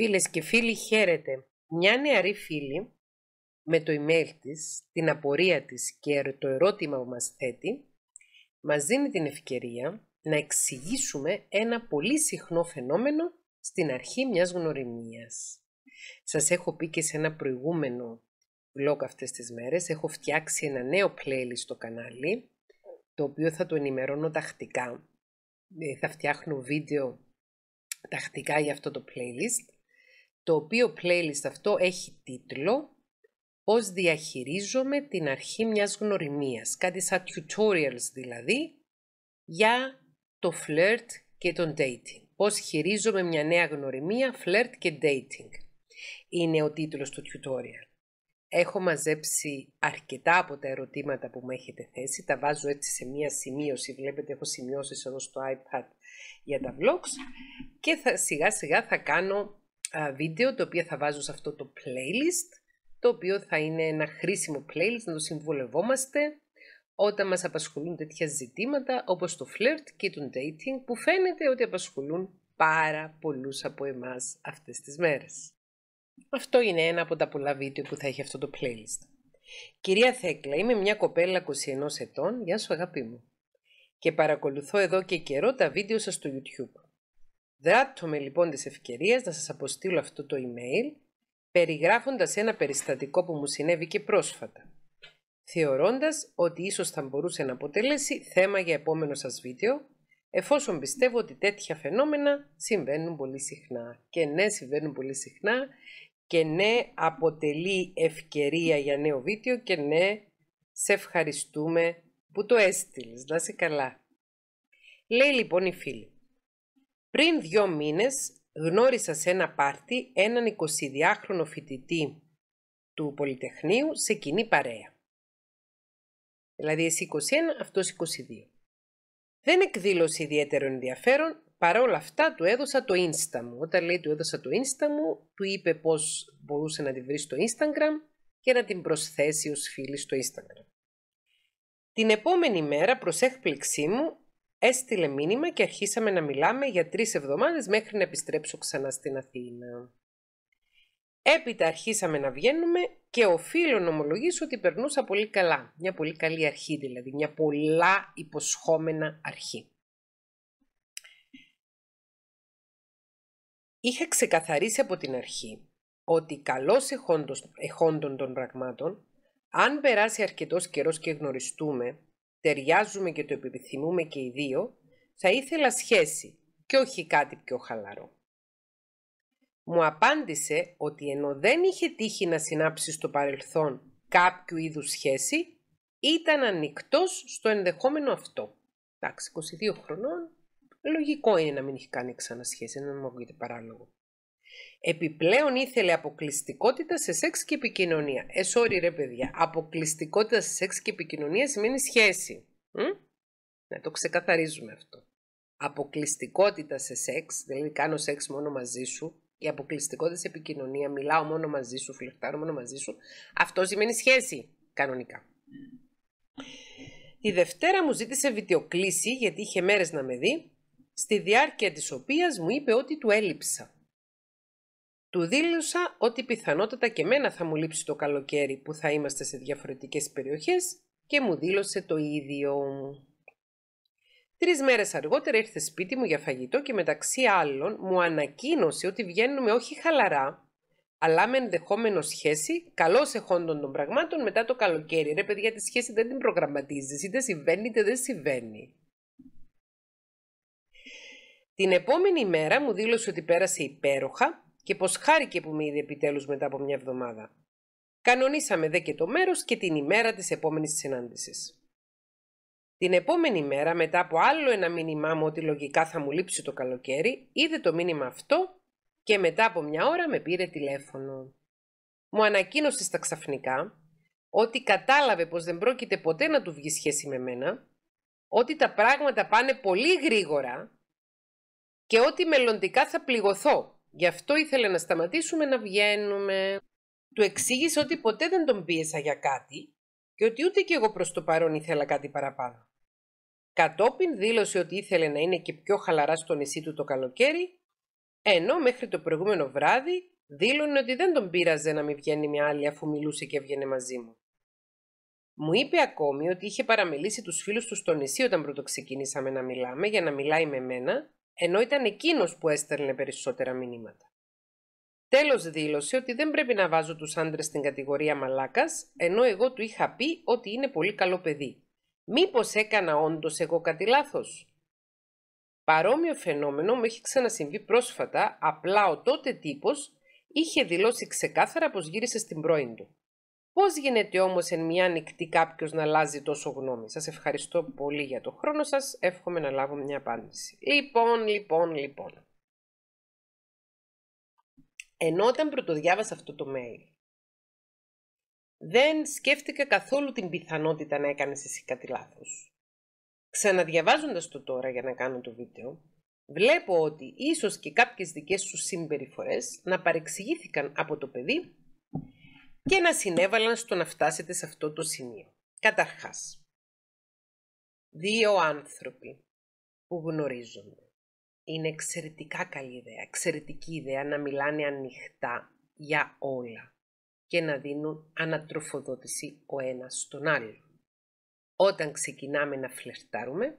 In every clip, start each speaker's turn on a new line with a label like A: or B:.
A: Φίλες και φίλοι, χαίρετε. Μια νεαρή φίλη με το email της, την απορία της και το ερώτημα που μας θέτει, μας δίνει την ευκαιρία να εξηγήσουμε ένα πολύ συχνό φαινόμενο στην αρχή μιας γνωριμίας. Σας έχω πει και σε ένα προηγούμενο blog αυτές τις μέρες, έχω φτιάξει ένα νέο playlist στο κανάλι, το οποίο θα το ενημερώνω τακτικά. Ε, θα φτιάχνω βίντεο τακτικά για αυτό το playlist το οποίο playlist αυτό έχει τίτλο «Πώς διαχειρίζομαι την αρχή μιας γνωριμίας». Κάτι σαν tutorials δηλαδή για το flirt και τον dating. Πώς χειρίζομαι μια νέα γνωριμία, flirt και dating. Είναι ο τίτλος του tutorial. Έχω μαζέψει αρκετά από τα ερωτήματα που μου έχετε θέσει. Τα βάζω έτσι σε μία σημείωση. Βλέπετε έχω σημειώσεις εδώ στο iPad για τα vlogs. Και θα, σιγά σιγά θα κάνω βίντεο το οποίο θα βάζω σε αυτό το playlist το οποίο θα είναι ένα χρήσιμο playlist να το συμβολευόμαστε όταν μας απασχολούν τέτοια ζητήματα όπως το flirt και το dating που φαίνεται ότι απασχολούν πάρα πολλούς από εμάς αυτές τις μέρες. Αυτό είναι ένα από τα πολλά βίντεο που θα έχει αυτό το playlist. Κυρία Θέκλα, είμαι μια κοπέλα 21 ετών, γεια σου αγάπη μου, και παρακολουθώ εδώ και καιρό τα βίντεο σας στο YouTube. Δράτω με λοιπόν τις ευκαιρίες να σας αποστείλω αυτό το email, περιγράφοντας ένα περιστατικό που μου συνέβη και πρόσφατα, θεωρώντας ότι ίσως θα μπορούσε να αποτελέσει θέμα για επόμενο σας βίντεο, εφόσον πιστεύω ότι τέτοια φαινόμενα συμβαίνουν πολύ συχνά. Και ναι, συμβαίνουν πολύ συχνά και ναι, αποτελεί ευκαιρία για νέο βίντεο και ναι, σε ευχαριστούμε που το έστειλες. Να είσαι καλά. Λέει λοιπόν η φίλη. Πριν δυο μήνες γνώρισα σε ένα πάρτι έναν 22χρονο φοιτητή του Πολυτεχνείου σε κοινή παρέα. Δηλαδή εσύ 21, αυτός 22. Δεν εκδήλωσε ιδιαίτερο ενδιαφέρον, παρόλα αυτά του έδωσα το Insta μου. Όταν λέει του έδωσα το Insta μου, του είπε πώς μπορούσε να τη βρει στο Instagram και να την προσθέσει ως φίλη στο Instagram. Την επόμενη μέρα, προς έκπληξή μου, Έστειλε μήνυμα και αρχίσαμε να μιλάμε για τρεις εβδομάδες μέχρι να επιστρέψω ξανά στην Αθήνα. Έπειτα αρχίσαμε να βγαίνουμε και οφείλω να ομολογήσω ότι περνούσα πολύ καλά. Μια πολύ καλή αρχή δηλαδή, μια πολλά υποσχόμενα αρχή. Είχα ξεκαθαρίσει από την αρχή ότι καλός εχόντων των πραγμάτων, αν περάσει αρκετός καιρός και γνωριστούμε, ταιριάζουμε και το επιθυμούμε και οι δύο, θα ήθελα σχέση και όχι κάτι πιο χαλαρό. Μου απάντησε ότι ενώ δεν είχε τύχει να συνάψει στο παρελθόν κάποιο είδους σχέση, ήταν ανοιχτός στο ενδεχόμενο αυτό. Εντάξει, 22 χρονών, λογικό είναι να μην έχει κάνει ξανά σχέση, να μην μου παράλογο. Επιπλέον ήθελε αποκλειστικότητα σε σεξ και επικοινωνία. Ε, sorry ρε παιδιά, αποκλειστικότητα σε σεξ και επικοινωνία σημαίνει σχέση. Μ? Να το ξεκαθαρίζουμε αυτό. Αποκλειστικότητα σε σεξ, δηλαδή κάνω σεξ μόνο μαζί σου, η αποκλειστικότητα σε επικοινωνία, μιλάω μόνο μαζί σου, φλερτάρω μόνο μαζί σου, αυτό σημαίνει σχέση κανονικά. Η Δευτέρα μου ζήτησε βιντεοκλήση γιατί είχε μέρες να με δει, στη διάρκεια της οποίας μου είπε ότι του έλειψα. Του δήλωσα ότι πιθανότατα και μένα θα μου λείψει το καλοκαίρι που θα είμαστε σε διαφορετικές περιοχές και μου δήλωσε το ίδιο. Τρεις μέρες αργότερα ήρθε σπίτι μου για φαγητό και μεταξύ άλλων μου ανακοίνωσε ότι βγαίνουμε όχι χαλαρά, αλλά με ενδεχόμενο σχέση καλώς εχόντων των πραγμάτων μετά το καλοκαίρι. Ρε παιδιά, τη σχέση δεν την προγραμματίζεις, είτε συμβαίνει είτε δεν συμβαίνει. Την επόμενη μέρα μου δήλωσε ότι πέρασε υπέροχα και πως χάρηκε που με είδε επιτέλους μετά από μια εβδομάδα. Κανονίσαμε δε και το μέρος και την ημέρα της επόμενης συνάντησης. Την επόμενη μέρα, μετά από άλλο ένα μήνυμά μου ότι λογικά θα μου λείψει το καλοκαίρι, είδε το μήνυμα αυτό και μετά από μια ώρα με πήρε τηλέφωνο. Μου ανακοίνωσε στα ξαφνικά ότι κατάλαβε πως δεν πρόκειται ποτέ να του βγει σχέση με μένα, ότι τα πράγματα πάνε πολύ γρήγορα και ότι μελλοντικά θα πληγωθώ Γι' αυτό ήθελε να σταματήσουμε να βγαίνουμε. Του εξήγησε ότι ποτέ δεν τον πίεσα για κάτι και ότι ούτε κι εγώ προς το παρόν ήθελα κάτι παραπάνω. Κατόπιν δήλωσε ότι ήθελε να είναι και πιο χαλαρά στο νησί του το καλοκαίρι, ενώ μέχρι το προηγούμενο βράδυ δήλωνε ότι δεν τον πείραζε να μην βγαίνει με άλλη αφού μιλούσε και έβγαινε μαζί μου. Μου είπε ακόμη ότι είχε παραμελήσει τους φίλους του στο νησί όταν πρώτο ξεκινήσαμε να μιλάμε για να μιλάει με μένα ενώ ήταν εκείνος που έστελνε περισσότερα μηνύματα. Τέλος δήλωσε ότι δεν πρέπει να βάζω τους άντρες στην κατηγορία μαλάκας, ενώ εγώ του είχα πει ότι είναι πολύ καλό παιδί. Μήπως έκανα όντως εγώ κάτι λάθος. Παρόμοιο φαινόμενο μου έχει ξανασυμβεί πρόσφατα, απλά ο τότε τύπος είχε δηλώσει ξεκάθαρα πως γύρισε στην πρώην του. Πώς γίνεται όμως εν μια ανοιχτή κάποιος να αλλάζει τόσο γνώμη. Σας ευχαριστώ πολύ για το χρόνο σας. Εύχομαι να λάβω μια απάντηση. Λοιπόν, λοιπόν, λοιπόν. Ενώ όταν πρωτοδιάβασα αυτό το mail, δεν σκέφτηκα καθόλου την πιθανότητα να έκανες εσύ κάτι λάθος. Ξαναδιαβάζοντας το τώρα για να κάνω το βίντεο, βλέπω ότι ίσως και κάποιες δικές σου συμπεριφορές να παρεξηγήθηκαν από το παιδί και να συνέβαλαν στο να φτάσετε σε αυτό το σημείο. Καταρχάς, δύο άνθρωποι που γνωρίζονται. Είναι εξαιρετικά καλή ιδέα, εξαιρετική ιδέα να μιλάνε ανοιχτά για όλα και να δίνουν ανατροφοδότηση ο ένας στον άλλο. Όταν ξεκινάμε να φλερτάρουμε,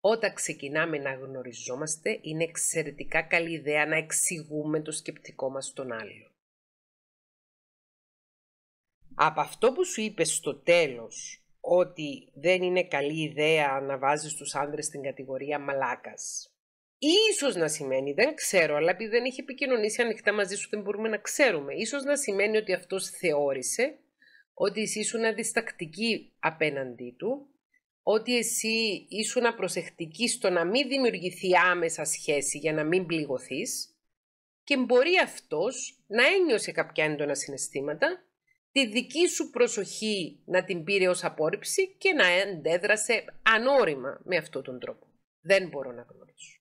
A: όταν ξεκινάμε να γνωριζόμαστε, είναι εξαιρετικά καλή ιδέα να εξηγούμε το σκεπτικό μας στον άλλο. Από αυτό που σου είπε στο τέλος, ότι δεν είναι καλή ιδέα να βάζεις τους άντρες στην κατηγορία μαλάκας. Ίσως να σημαίνει, δεν ξέρω, αλλά επειδή δεν έχει επικοινωνήσει ανοιχτά μαζί σου δεν μπορούμε να ξέρουμε. Ίσως να σημαίνει ότι αυτός θεώρησε ότι εσύ ήσουν αντιστακτική απέναντί του, ότι εσύ ήσουν προσεκτική στο να μην δημιουργηθεί άμεσα σχέση για να μην πληγωθείς και μπορεί αυτός να ένιωσε κάποια έντονα συναισθήματα τη δική σου προσοχή να την πήρε ως απόρριψη και να αντέδρασε ανώριμα με αυτόν τον τρόπο. Δεν μπορώ να γνωρίσω.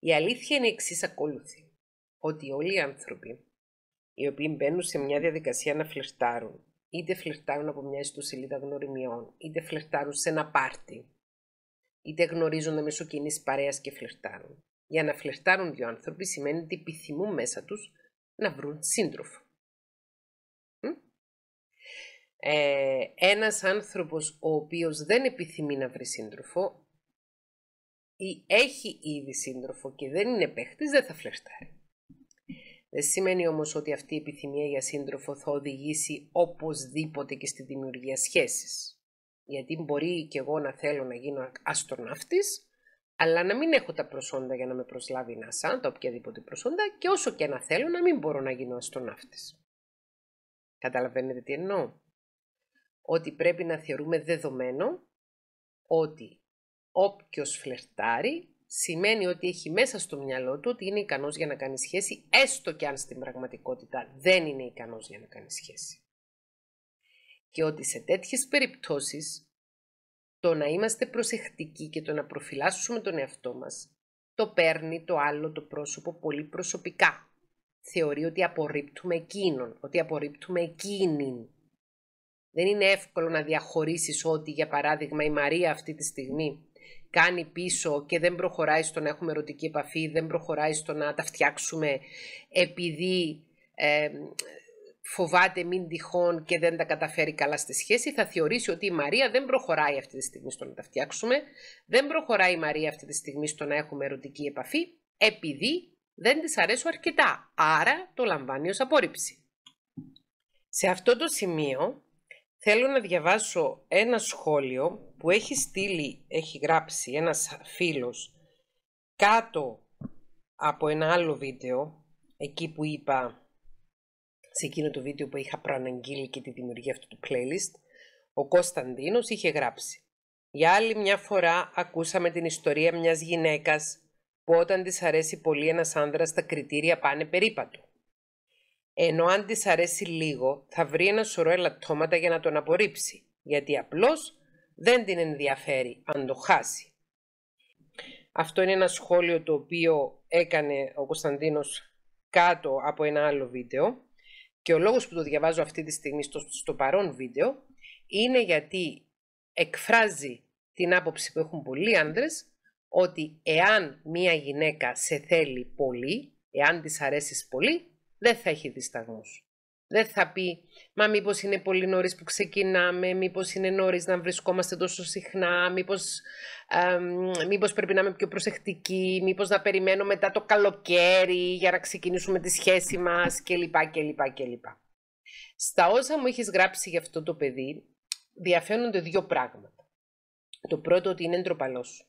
A: Η αλήθεια είναι εξής ακόλουθη, ότι όλοι οι άνθρωποι οι οποίοι μπαίνουν σε μια διαδικασία να φλερτάρουν, είτε φλερτάρουν από μια ιστοσελίδα γνωριμιών, είτε φλερτάρουν σε ένα πάρτι, είτε γνωρίζουν μέσω κοινής παρέας και φλερτάρουν. Για να φλερτάρουν δύο άνθρωποι σημαίνει ότι επιθυμούν μέσα τους να βρουν σύντροφο ε, ένας άνθρωπος ο οποίος δεν επιθυμεί να βρει σύντροφο ή έχει ήδη σύντροφο και δεν είναι παίχτης, δεν θα φλερτάρει. Δεν σημαίνει όμως ότι αυτή η επιθυμία για σύντροφο θα οδηγήσει οπωσδήποτε και στη δημιουργία σχέσης. Γιατί μπορεί και εγώ να θέλω να γίνω αστροναύτης, αλλά να μην έχω τα προσόντα για να με προσλάβει η ΝΑΣΑ, τα οποιαδήποτε προσόντα, και όσο και να θέλω να μην μπορώ να γίνω αστροναύτης. Καταλαβαίνετε τι εννοώ ότι πρέπει να θεωρούμε δεδομένο ότι όποιος φλερτάρει σημαίνει ότι έχει μέσα στο μυαλό του ότι είναι ικανός για να κάνει σχέση, έστω και αν στην πραγματικότητα δεν είναι ικανός για να κάνει σχέση. Και ότι σε τέτοιες περιπτώσεις το να είμαστε προσεκτικοί και το να προφυλάσσουμε τον εαυτό μας το παίρνει το άλλο το πρόσωπο πολύ προσωπικά. Θεωρεί ότι απορρίπτουμε εκείνον, ότι απορρίπτουμε εκείνην. Δεν είναι εύκολο να διαχωρίσεις ότι, για παράδειγμα, η Μαρία αυτή τη στιγμή κάνει πίσω και δεν προχωράει στο να έχουμε ερωτική επαφή, δεν προχωράει στο να τα φτιάξουμε επειδή ε, φοβάται μην τυχόν και δεν τα καταφέρει καλά στη σχέση, θα θεωρήσει ότι η Μαρία δεν προχωράει αυτή τη στιγμή στο να τα φτιάξουμε, δεν προχωράει η Μαρία αυτή τη στιγμή στο να έχουμε ερωτική επαφή, επειδή δεν της αρέσω αρκετά, άρα το λαμβάνει ως απόρριψη. Σε αυτό το σημείο θέλω να διαβάσω ένα σχόλιο που έχει στείλει, έχει γράψει ένας φίλος κάτω από ένα άλλο βίντεο, εκεί που είπα σε εκείνο το βίντεο που είχα προαναγγείλει και τη δημιουργία αυτού του playlist, ο Κωνσταντίνος είχε γράψει «Για άλλη μια φορά ακούσαμε την ιστορία μιας γυναίκας που όταν της αρέσει πολύ ένας άνδρας τα κριτήρια πάνε περίπατο. Ενώ αν της αρέσει λίγο, θα βρει ένα σωρό ελαττώματα για να τον απορρίψει, γιατί απλώς δεν την ενδιαφέρει αν το χάσει. Αυτό είναι ένα σχόλιο το οποίο έκανε ο Κωνσταντίνος κάτω από ένα άλλο βίντεο και ο λόγος που το διαβάζω αυτή τη στιγμή στο, παρόν βίντεο είναι γιατί εκφράζει την άποψη που έχουν πολλοί άντρες ότι εάν μία γυναίκα σε θέλει πολύ, εάν της αρέσεις πολύ, δεν θα έχει δισταγμούς. Δεν θα πει, μα μήπως είναι πολύ νωρίς που ξεκινάμε, μήπως είναι νωρίς να βρισκόμαστε τόσο συχνά, μήπως, πρέπει να είμαι πιο προσεκτική, μήπως να περιμένω μετά το καλοκαίρι για να ξεκινήσουμε τη σχέση μας κλπ. κλπ, κλπ. Στα όσα μου έχεις γράψει για αυτό το παιδί, διαφαίνονται δύο πράγματα. Το πρώτο ότι είναι ντροπαλός.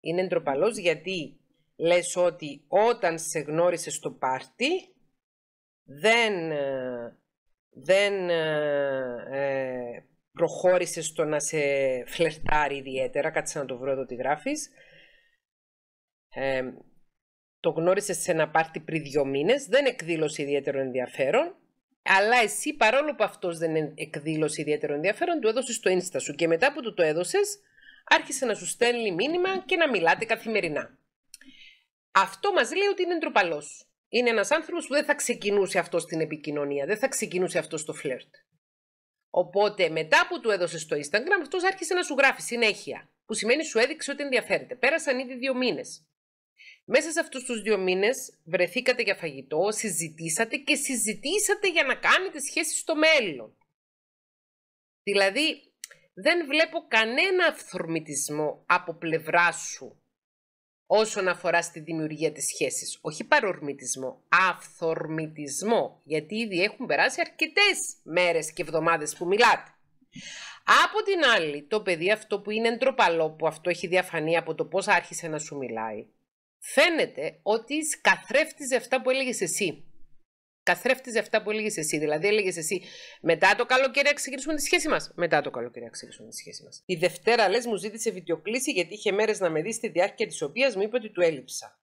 A: Είναι ντροπαλός γιατί λες ότι όταν σε γνώρισες στο πάρτι, δεν, ε, δεν ε, ε, προχώρησε στο να σε φλερτάρει ιδιαίτερα, κάτσε να το βρω εδώ τι γράφεις. το γνώρισες σε ένα πάρτι πριν δύο μήνες, δεν εκδήλωσε ιδιαίτερο ενδιαφέρον, αλλά εσύ παρόλο που αυτός δεν εκδήλωσε ιδιαίτερο ενδιαφέρον, του έδωσες το insta σου και μετά που του το έδωσες, άρχισε να σου στέλνει μήνυμα και να μιλάτε καθημερινά. Αυτό μας λέει ότι είναι ντροπαλός είναι ένας άνθρωπος που δεν θα ξεκινούσε αυτό στην επικοινωνία, δεν θα ξεκινούσε αυτό στο φλερτ. Οπότε μετά που του έδωσε το Instagram, αυτός άρχισε να σου γράφει συνέχεια. Που σημαίνει σου έδειξε ότι ενδιαφέρεται. Πέρασαν ήδη δύο μήνες. Μέσα σε αυτούς τους δύο μήνες βρεθήκατε για φαγητό, συζητήσατε και συζητήσατε για να κάνετε σχέσεις στο μέλλον. Δηλαδή, δεν βλέπω κανένα αυθορμητισμό από πλευρά σου όσον αφορά στη δημιουργία της σχέσης. Όχι παρορμητισμό, αυθορμητισμό, γιατί ήδη έχουν περάσει αρκετές μέρες και εβδομάδες που μιλάτε. Από την άλλη, το παιδί αυτό που είναι ντροπαλό, που αυτό έχει διαφανεί από το πώς άρχισε να σου μιλάει, φαίνεται ότι σκαθρέφτιζε αυτά που έλεγες εσύ καθρέφτιζε αυτά που έλεγες εσύ. Δηλαδή, έλεγες εσύ, μετά το καλοκαίρι να ξεκινήσουμε τη σχέση μας. Μετά το καλοκαίρι να ξεκινήσουμε τη σχέση μας. Η Δευτέρα, λες, μου ζήτησε βιντεοκλήση γιατί είχε μέρες να με δεις στη διάρκεια της οποίας μου είπε ότι του έλειψα.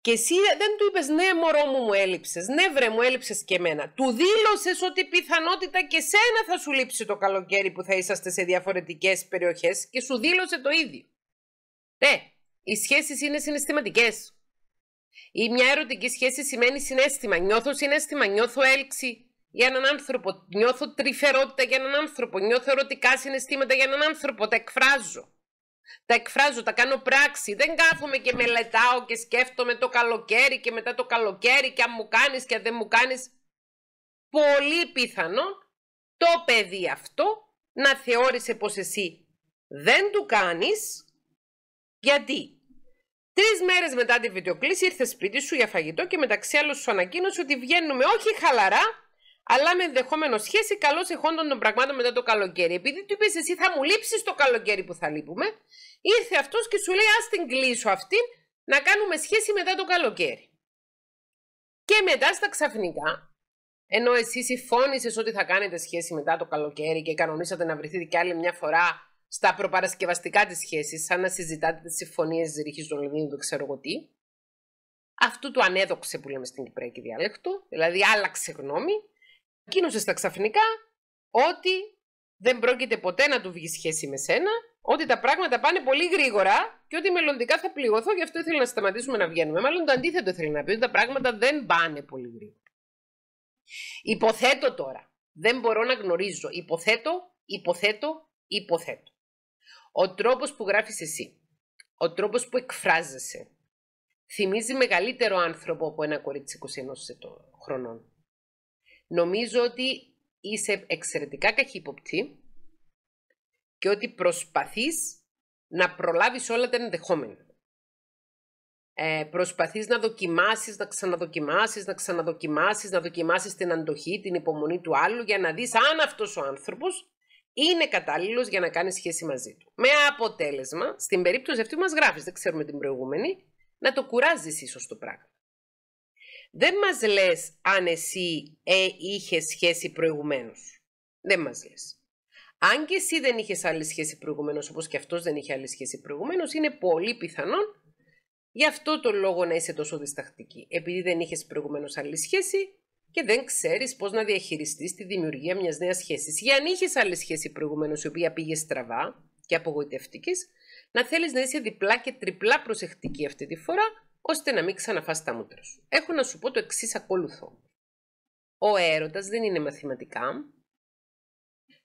A: Και εσύ δεν του είπες, Ναι, μωρό μου, μου έλειψες. Ναι, βρε, μου έλειψες και εμένα. Του δήλωσες ότι πιθανότητα και σένα θα σου λείψει το καλοκαίρι που θα είσαστε σε διαφορετικές περιοχές και σου δήλωσε το ίδιο. Ναι, οι σχέσεις είναι συναισθηματικές. Ή μια ερωτική σχέση σημαίνει συνέστημα. Νιώθω συνέστημα, νιώθω έλξη για έναν άνθρωπο. Νιώθω τρυφερότητα για έναν άνθρωπο. Νιώθω ερωτικά συναισθήματα για έναν άνθρωπο. Τα εκφράζω. Τα εκφράζω, τα κάνω πράξη. Δεν κάθομαι και μελετάω και σκέφτομαι το καλοκαίρι και μετά το καλοκαίρι και αν μου κάνεις και αν δεν μου κάνεις. Πολύ πιθανό το παιδί αυτό να θεώρησε πως εσύ δεν του κάνεις. Γιατί Τρεις μέρες μετά τη βιντεοκλήση ήρθε σπίτι σου για φαγητό και μεταξύ άλλων σου ανακοίνωσε ότι βγαίνουμε όχι χαλαρά, αλλά με ενδεχόμενο σχέση καλώς εχόντων των πραγμάτων μετά το καλοκαίρι. Επειδή του είπες εσύ θα μου λείψεις το καλοκαίρι που θα λείπουμε, ήρθε αυτός και σου λέει Ας την κλείσω αυτή να κάνουμε σχέση μετά το καλοκαίρι. Και μετά στα ξαφνικά, ενώ εσύ συμφώνησες ότι θα κάνετε σχέση μετά το καλοκαίρι και κανονίσατε να βρεθείτε κι άλλη μια φορά στα προπαρασκευαστικά της σχέσης, σαν να συζητάτε τις συμφωνίες Ρίχης Ζολονίου, δεν ξέρω εγώ τι. Αυτού του ανέδοξε που λέμε στην Κυπριακή διάλεκτο, δηλαδή άλλαξε γνώμη, κίνουσε στα ξαφνικά ότι δεν πρόκειται ποτέ να του βγει σχέση με σένα, ότι τα πράγματα πάνε πολύ γρήγορα και ότι μελλοντικά θα πληγωθώ, γι' αυτό ήθελα να σταματήσουμε να βγαίνουμε. Μάλλον το αντίθετο θέλει να πει, ότι τα πράγματα δεν πάνε πολύ γρήγορα. Υποθέτω τώρα, δεν μπορώ να γνωρίζω, υποθέτω, υποθέτω, υποθέτω. Ο τρόπος που γράφεις εσύ, ο τρόπος που εκφράζεσαι, θυμίζει μεγαλύτερο άνθρωπο από ένα κορίτσι 21 χρονών. Νομίζω ότι είσαι εξαιρετικά καχύποπτη και ότι προσπαθείς να προλάβεις όλα τα ενδεχόμενα. Ε, προσπαθείς να δοκιμάσεις, να ξαναδοκιμάσεις, να ξαναδοκιμάσεις, να δοκιμάσεις την αντοχή, την υπομονή του άλλου για να δεις αν αυτός ο άνθρωπος είναι κατάλληλος για να κάνει σχέση μαζί του. Με αποτέλεσμα, στην περίπτωση αυτή που μας γράφεις, δεν ξέρουμε την προηγούμενη, να το κουράζεις ίσως το πράγμα. Δεν μας λες αν εσύ ε, είχες σχέση προηγουμένως. Δεν μας λες. Αν και εσύ δεν είχες άλλη σχέση προηγουμένως, όπως και αυτός δεν είχε άλλη σχέση προηγουμένως, είναι πολύ πιθανόν γι' αυτό το λόγο να είσαι τόσο διστακτική. Επειδή δεν είχες προηγουμένως άλλη σχέση, και δεν ξέρεις πώς να διαχειριστείς τη δημιουργία μιας νέας σχέσης. Για αν είχες άλλη σχέση προηγουμένως, η οποία πήγε στραβά και απογοητεύτηκες, να θέλεις να είσαι διπλά και τριπλά προσεκτική αυτή τη φορά, ώστε να μην ξαναφάς τα μούτρα σου. Έχω να σου πω το εξής ακόλουθο. Ο έρωτας δεν είναι μαθηματικά,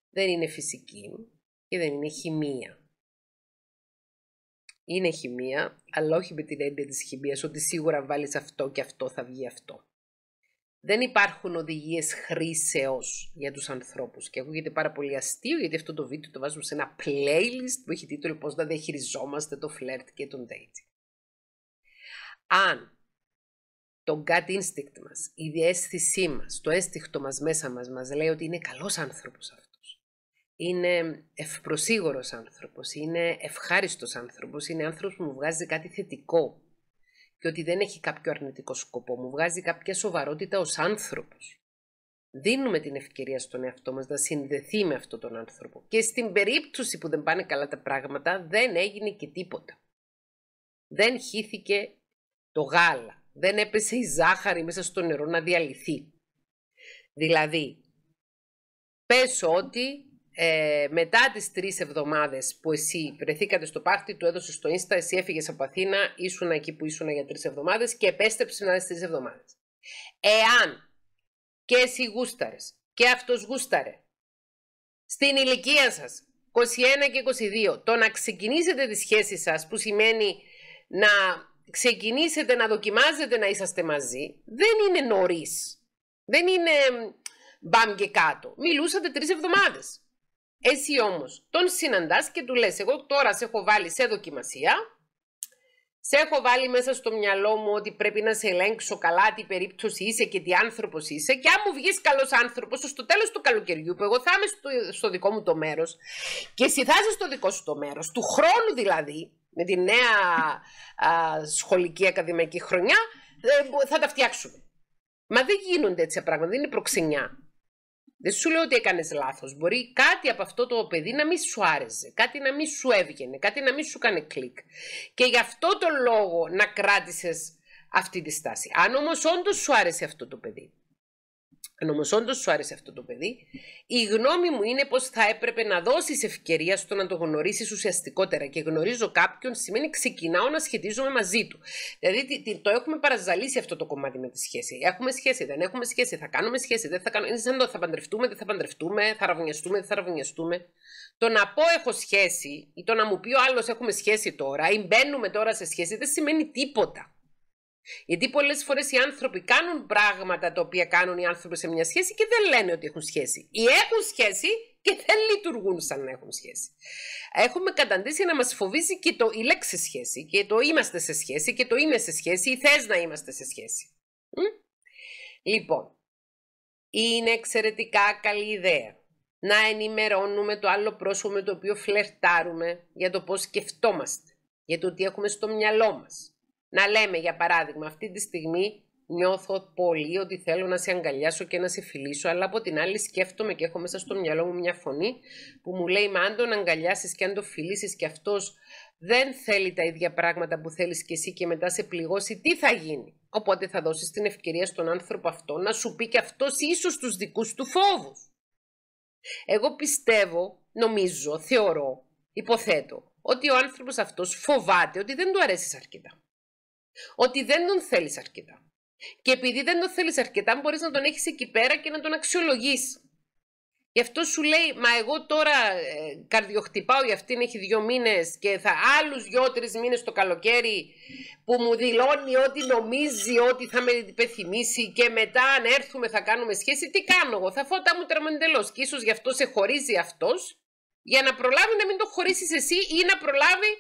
A: δεν είναι φυσική και δεν είναι χημεία. Είναι χημεία, αλλά όχι με την έννοια της χημείας, ότι σίγουρα βάλεις αυτό και αυτό θα βγει αυτό δεν υπάρχουν οδηγίες χρήσεως για τους ανθρώπους. Και ακούγεται πάρα πολύ αστείο, γιατί αυτό το βίντεο το βάζουμε σε ένα playlist που έχει τίτλο Πώς να διαχειριζόμαστε το φλερτ και τον dating. Αν το gut instinct μας, η διέστησή μας, το αίσθηκτο μας μέσα μας μας λέει ότι είναι καλός άνθρωπος αυτός. Είναι ευπροσίγωρος άνθρωπος, είναι ευχάριστος άνθρωπος, είναι άνθρωπος που μου βγάζει κάτι θετικό και ότι δεν έχει κάποιο αρνητικό σκοπό. Μου βγάζει κάποια σοβαρότητα ως άνθρωπος. Δίνουμε την ευκαιρία στον εαυτό μας να συνδεθεί με αυτόν τον άνθρωπο. Και στην περίπτωση που δεν πάνε καλά τα πράγματα, δεν έγινε και τίποτα. Δεν χύθηκε το γάλα. Δεν έπεσε η ζάχαρη μέσα στο νερό να διαλυθεί. Δηλαδή, πες ότι ε, μετά τις τρεις εβδομάδες που εσύ βρεθήκατε στο πάρτι, του έδωσες στο Insta, εσύ έφυγες από Αθήνα, ήσουν εκεί που ήσουν για τρεις εβδομάδες και επέστρεψε να τις τρεις εβδομάδες. Εάν και εσύ γούσταρες και αυτός γούσταρε στην ηλικία σας 21 και 22 το να ξεκινήσετε τη σχέση σας, που σημαίνει να ξεκινήσετε να δοκιμάζετε να είσαστε μαζί δεν είναι νωρίς. Δεν είναι μπαμ και κάτω. Μιλούσατε τρεις εβδομάδες. Εσύ όμως τον συναντάς και του λες εγώ τώρα σε έχω βάλει σε δοκιμασία, σε έχω βάλει μέσα στο μυαλό μου ότι πρέπει να σε ελέγξω καλά τι περίπτωση είσαι και τι άνθρωπος είσαι. Και αν μου βγεις καλός άνθρωπος, στο τέλος του καλοκαιριού, που εγώ θα είμαι στο, δικό μου το μέρος και εσύ θα είσαι στο δικό σου το μέρος, του χρόνου δηλαδή, με τη νέα σχολική ακαδημαϊκή χρονιά, ε, θα τα φτιάξουμε. Μα δεν γίνονται έτσι πράγματα, δεν είναι προξενιά. Δεν σου λέω ότι έκανες λάθος. Μπορεί κάτι από αυτό το παιδί να μην σου άρεσε, κάτι να μην σου έβγαινε, κάτι να μην σου κάνει κλικ. Και γι' αυτό το λόγο να κράτησες αυτή τη στάση. Αν όμως όντως σου άρεσε αυτό το παιδί, αν όμω όντω σου άρεσε αυτό το παιδί, η γνώμη μου είναι πως θα έπρεπε να δώσεις ευκαιρία στο να το γνωρίσεις ουσιαστικότερα. Και γνωρίζω κάποιον σημαίνει ξεκινάω να σχετίζομαι μαζί του. Δηλαδή το έχουμε παραζαλίσει αυτό το κομμάτι με τη σχέση. Έχουμε σχέση, δεν έχουμε σχέση, θα κάνουμε σχέση, δεν θα κάνουμε. Είναι σαν το θα παντρευτούμε, δεν θα παντρευτούμε, θα ραβουνιαστούμε, δεν θα ραβουνιαστούμε. Το να πω έχω σχέση ή το να μου πει ο άλλος έχουμε σχέση τώρα ή μπαίνουμε τώρα σε σχέση δεν σημαίνει τίποτα. Γιατί πολλές φορές οι άνθρωποι κάνουν πράγματα τα οποία κάνουν οι άνθρωποι σε μια σχέση και δεν λένε ότι έχουν σχέση. Ή έχουν σχέση και δεν λειτουργούν σαν να έχουν σχέση. Έχουμε καταντήσει να μας φοβίζει και το η λέξη σχέση και το είμαστε σε σχέση και το είμαι σε σχέση ή θες να είμαστε σε σχέση. Λοιπόν, είναι εξαιρετικά καλή ιδέα να ενημερώνουμε το άλλο πρόσωπο με το οποίο φλερτάρουμε για το πώς σκεφτόμαστε, για το τι έχουμε στο μυαλό μας. Να λέμε για παράδειγμα, αυτή τη στιγμή νιώθω πολύ ότι θέλω να σε αγκαλιάσω και να σε φιλήσω, αλλά από την άλλη σκέφτομαι και έχω μέσα στο μυαλό μου μια φωνή που μου λέει, μα αν τον αγκαλιάσεις και αν τον φιλήσεις και αυτός δεν θέλει τα ίδια πράγματα που θέλεις και εσύ και μετά σε πληγώσει, τι θα γίνει. Οπότε θα δώσεις την ευκαιρία στον άνθρωπο αυτό να σου πει και αυτός ίσως τους δικούς του φόβους. Εγώ πιστεύω, νομίζω, θεωρώ, υποθέτω, ότι ο άνθρωπος αυτός φοβάται ότι δεν του αρέσεις αρκετά ότι δεν τον θέλεις αρκετά. Και επειδή δεν τον θέλεις αρκετά, μπορείς να τον έχεις εκεί πέρα και να τον αξιολογείς. Γι' αυτό σου λέει, μα εγώ τώρα ε, καρδιοχτυπάω για αυτήν, έχει δύο μήνες και θα άλλους δυο-τρει μήνες το καλοκαίρι που μου δηλώνει ότι νομίζει ότι θα με υπεθυμίσει και μετά αν έρθουμε θα κάνουμε σχέση, τι κάνω εγώ, θα φώτα μου εντελώς. και ίσως γι' αυτό σε χωρίζει αυτός για να προλάβει να μην το χωρίσεις εσύ ή να προλάβει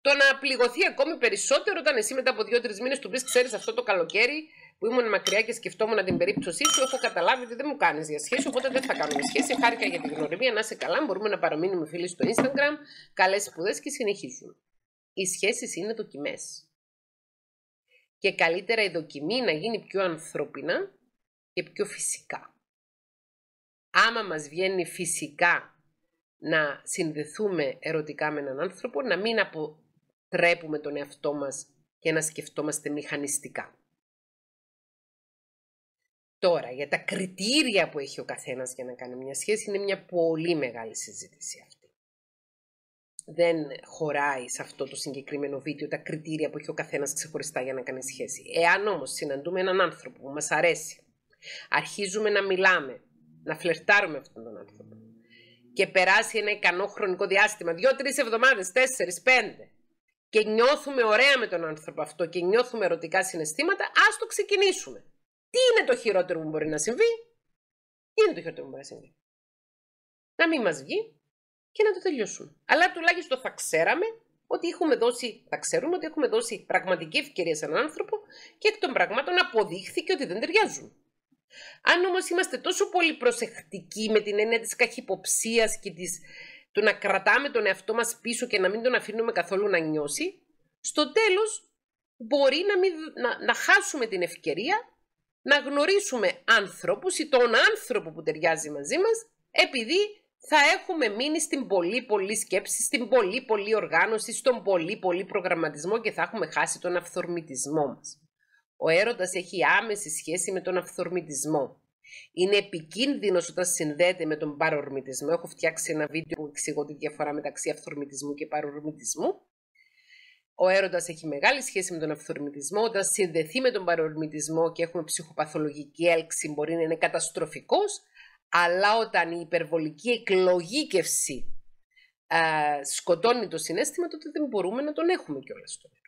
A: το να πληγωθεί ακόμη περισσότερο όταν εσύ μετά από δύο-τρει μήνες του πει: Ξέρεις αυτό το καλοκαίρι που ήμουν μακριά και σκεφτόμουν την περίπτωσή σου, έχω καταλάβει ότι δεν μου κάνεις διασχέση οπότε δεν θα κάνουμε σχέση. Χάρηκα για την γνωριμία, να είσαι καλά. Μπορούμε να παραμείνουμε φίλοι στο Instagram, καλές σπουδές και συνεχίζουμε. Οι σχέσεις είναι δοκιμές. Και καλύτερα η δοκιμή να γίνει πιο ανθρώπινα και πιο φυσικά. Άμα μας βγαίνει φυσικά να συνδεθούμε ερωτικά με έναν άνθρωπο, να μην απο, τρέπουμε τον εαυτό μας και να σκεφτόμαστε μηχανιστικά. Τώρα, για τα κριτήρια που έχει ο καθένας για να κάνει μια σχέση είναι μια πολύ μεγάλη συζήτηση αυτή. Δεν χωράει σε αυτό το συγκεκριμένο βίντεο τα κριτήρια που έχει ο καθένας ξεχωριστά για να κάνει σχέση. Εάν όμως συναντούμε έναν άνθρωπο που μας αρέσει, αρχίζουμε να μιλάμε, να φλερτάρουμε αυτόν τον άνθρωπο και περάσει ένα ικανό χρονικό διάστημα, δύο-τρεις εβδομάδες, τέσσερις, πέντε, και νιώθουμε ωραία με τον άνθρωπο αυτό και νιώθουμε ερωτικά συναισθήματα, ας το ξεκινήσουμε. Τι είναι το χειρότερο που μπορεί να συμβεί? Τι είναι το χειρότερο που μπορεί να συμβεί? Να μην μας βγει και να το τελειώσουμε. Αλλά τουλάχιστον θα ξέραμε ότι έχουμε δώσει, θα ξέρουμε ότι έχουμε δώσει πραγματική ευκαιρία σε έναν άνθρωπο και εκ των πραγμάτων αποδείχθηκε ότι δεν ταιριάζουν. Αν όμως είμαστε τόσο πολύ προσεκτικοί με την έννοια της καχυποψίας και της το να κρατάμε τον εαυτό μας πίσω και να μην τον αφήνουμε καθόλου να νιώσει, στο τέλος μπορεί να, μην, να, χάσουμε την ευκαιρία να γνωρίσουμε άνθρωπους ή τον άνθρωπο που ταιριάζει μαζί μας, επειδή θα έχουμε μείνει στην πολύ πολύ σκέψη, στην πολύ πολύ οργάνωση, στον πολύ πολύ προγραμματισμό και θα έχουμε χάσει τον αυθορμητισμό μας. Ο έρωτας έχει άμεση σχέση με τον αυθορμητισμό. Είναι επικίνδυνος όταν συνδέεται με τον παρορμητισμό. Έχω φτιάξει ένα βίντεο που εξηγώ τη διαφορά μεταξύ αυθορμητισμού και παρορμητισμού. Ο έρωτας έχει μεγάλη σχέση με τον αυθορμητισμό. Όταν συνδεθεί με τον παρορμητισμό και έχουμε ψυχοπαθολογική έλξη, μπορεί να είναι καταστροφικός, Αλλά όταν η υπερβολική εκλογήκευση ε, σκοτώνει το συνέστημα, τότε δεν μπορούμε να τον έχουμε κιόλας έρωτα.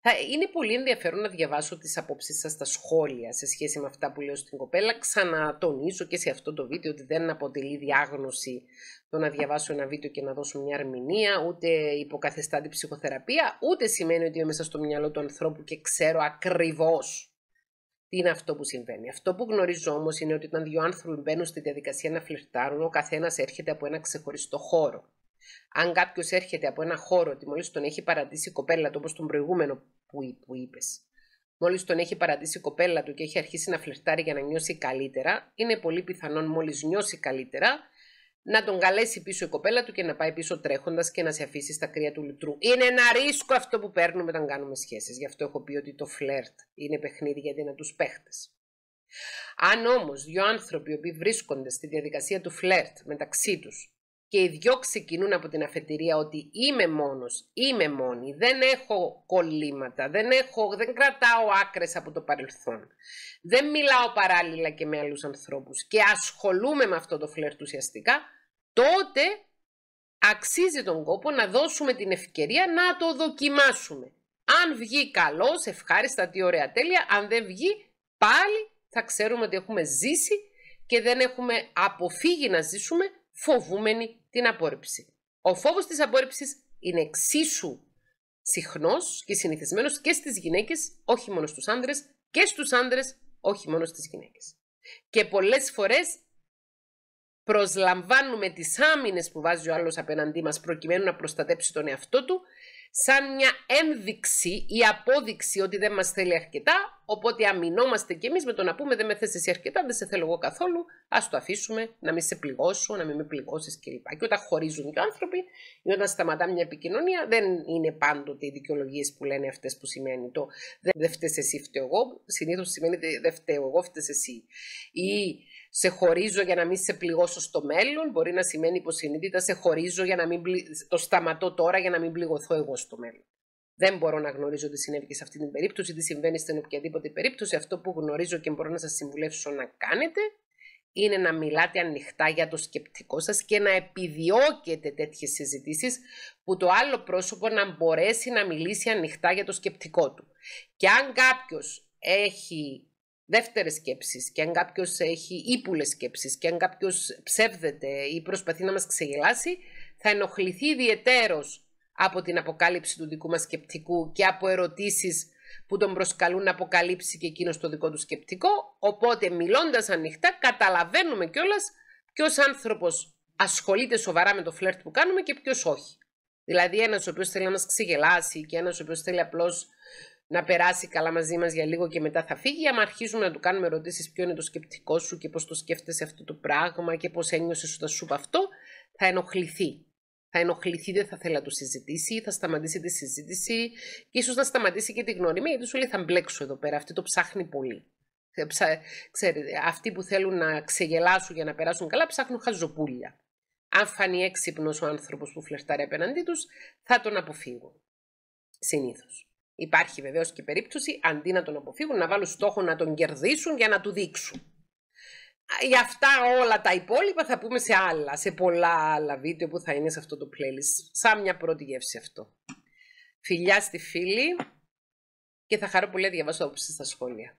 A: Θα είναι πολύ ενδιαφέρον να διαβάσω τις απόψεις σας στα σχόλια σε σχέση με αυτά που λέω στην κοπέλα. Ξανατονίζω και σε αυτό το βίντεο ότι δεν αποτελεί διάγνωση το να διαβάσω ένα βίντεο και να δώσω μια αρμηνία, ούτε υποκαθεστά την ψυχοθεραπεία, ούτε σημαίνει ότι είμαι μέσα στο μυαλό του ανθρώπου και ξέρω ακριβώς τι είναι αυτό που συμβαίνει. Αυτό που γνωρίζω όμως είναι ότι όταν δύο άνθρωποι μπαίνουν στη διαδικασία να φλερτάρουν, ο καθένας έρχεται από ένα ξεχωριστό χώρο αν κάποιος έρχεται από ένα χώρο ότι μόλις τον έχει παρατήσει η κοπέλα του, όπως τον προηγούμενο που, που είπες, μόλις τον έχει παρατήσει η κοπέλα του και έχει αρχίσει να φλερτάρει για να νιώσει καλύτερα, είναι πολύ πιθανόν μόλις νιώσει καλύτερα να τον καλέσει πίσω η κοπέλα του και να πάει πίσω τρέχοντας και να σε αφήσει στα κρύα του λουτρού. Είναι ένα ρίσκο αυτό που παίρνουμε όταν κάνουμε σχέσεις. Γι' αυτό έχω πει ότι το φλερτ είναι παιχνίδι για τους παίχτες. Αν όμως δύο άνθρωποι οι οποίοι βρίσκονται στη διαδικασία του φλερτ μεταξύ τους και οι δυο ξεκινούν από την αφετηρία ότι είμαι μόνος, είμαι μόνη, δεν έχω κολλήματα, δεν, έχω, δεν κρατάω άκρες από το παρελθόν, δεν μιλάω παράλληλα και με άλλους ανθρώπους και ασχολούμαι με αυτό το φλερτ ουσιαστικά, τότε αξίζει τον κόπο να δώσουμε την ευκαιρία να το δοκιμάσουμε. Αν βγει καλός, ευχάριστα, τι ωραία τέλεια, αν δεν βγει πάλι θα ξέρουμε ότι έχουμε ζήσει και δεν έχουμε αποφύγει να ζήσουμε Φοβούμένη την απόρριψη. Ο φόβος της απόρριψης είναι εξίσου συχνός και συνηθισμένος και στις γυναίκες, όχι μόνο στους άνδρες, και στους άνδρες, όχι μόνο στις γυναίκες. Και πολλές φορές προσλαμβάνουμε τις άμυνες που βάζει ο άλλος απέναντί μας προκειμένου να προστατέψει τον εαυτό του σαν μια ένδειξη ή απόδειξη ότι δεν μας θέλει αρκετά, οπότε αμυνόμαστε κι εμείς με το να πούμε δεν με θες εσύ αρκετά, δεν σε θέλω εγώ καθόλου, ας το αφήσουμε να μην σε πληγώσω, να μην με πληγώσεις κλπ. Και όταν χωρίζουν οι άνθρωποι ή όταν σταματά μια επικοινωνία, δεν είναι πάντοτε οι δικαιολογίες που λένε αυτές που σημαίνει το δεν φταίς εσύ φταίω εγώ, συνήθως σημαίνει δεν φταίω εγώ φταίς εσύ σε χωρίζω για να μην σε πληγώσω στο μέλλον, μπορεί να σημαίνει υποσυνείδητα σε χωρίζω για να μην πλη... το σταματώ τώρα για να μην πληγωθώ εγώ στο μέλλον. Δεν μπορώ να γνωρίζω τις συνέβη και σε αυτή την περίπτωση, τι συμβαίνει στην οποιαδήποτε περίπτωση. Αυτό που γνωρίζω και μπορώ να σας συμβουλεύσω να κάνετε είναι να μιλάτε ανοιχτά για το σκεπτικό σας και να επιδιώκετε τέτοιες συζητήσεις που το άλλο πρόσωπο να μπορέσει να μιλήσει ανοιχτά για το σκεπτικό του. Και αν κάποιος έχει Δεύτερες σκέψεις, και αν κάποιος έχει ύπουλες σκέψεις, και αν κάποιος ψεύδεται ή προσπαθεί να μας ξεγελάσει, θα ενοχληθεί ιδιαιτέρως από την αποκάλυψη του δικού μας σκεπτικού και από ερωτήσεις που τον προσκαλούν να αποκαλύψει και εκείνος το δικό του σκεπτικό. Οπότε μιλώντας ανοιχτά καταλαβαίνουμε κιόλας ποιος άνθρωπος ασχολείται σοβαρά με το φλερτ που κάνουμε και ποιος όχι. Δηλαδή ένας ο οποίος θέλει να μας ξεγελάσει και ένας ο οποίος θέλει απλώς να περάσει καλά μαζί μας για λίγο και μετά θα φύγει. Άμα αρχίζουμε να του κάνουμε ερωτήσεις, ποιο είναι το σκεπτικό σου και πώς το σκέφτεσαι αυτό το πράγμα και πώς ένιωσες όταν σου αυτό, θα ενοχληθεί. Θα ενοχληθεί, δεν θα θέλει να το συζητήσει, θα σταματήσει τη συζήτηση και ίσως να σταματήσει και τη γνωριμία, γιατί σου λέει θα μπλέξω εδώ πέρα. Αυτή το ψάχνει πολύ. Ε, ξέρετε, αυτοί που θέλουν να ξεγελάσουν για να περάσουν καλά, ψάχνουν χαζοπούλια. Αν φανεί έξυπνος ο άνθρωπος που φλερτάρει απέναντί τους, θα τον αποφύγουν. Συνήθως. Υπάρχει βεβαίως και περίπτωση αντί να τον αποφύγουν να βάλουν στόχο να τον κερδίσουν για να του δείξουν. Γι' αυτά όλα τα υπόλοιπα θα πούμε σε άλλα, σε πολλά άλλα βίντεο που θα είναι σε αυτό το playlist. Σαν μια πρώτη γεύση αυτό. Φιλιά στη φίλη και θα χαρώ πολύ να διαβάσω όψεις στα σχόλια.